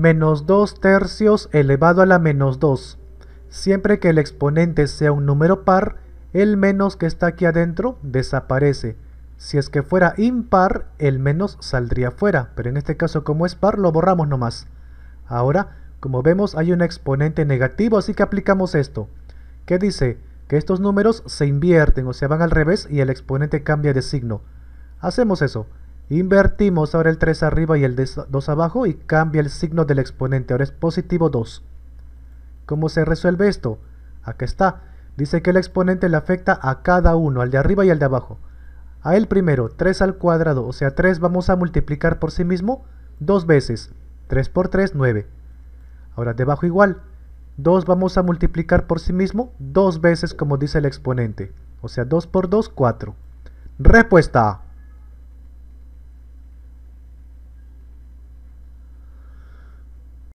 menos 2 tercios elevado a la menos 2. Siempre que el exponente sea un número par, el menos que está aquí adentro desaparece. Si es que fuera impar, el menos saldría fuera, pero en este caso como es par lo borramos nomás. Ahora, como vemos hay un exponente negativo, así que aplicamos esto. ¿Qué dice? Que estos números se invierten, o sea van al revés y el exponente cambia de signo. Hacemos eso. Invertimos ahora el 3 arriba y el 2 abajo y cambia el signo del exponente. Ahora es positivo 2. ¿Cómo se resuelve esto? Aquí está. Dice que el exponente le afecta a cada uno, al de arriba y al de abajo. A el primero, 3 al cuadrado, o sea 3 vamos a multiplicar por sí mismo dos veces. 3 por 3, 9. Ahora debajo igual. 2 vamos a multiplicar por sí mismo dos veces como dice el exponente. O sea 2 por 2, 4. Respuesta.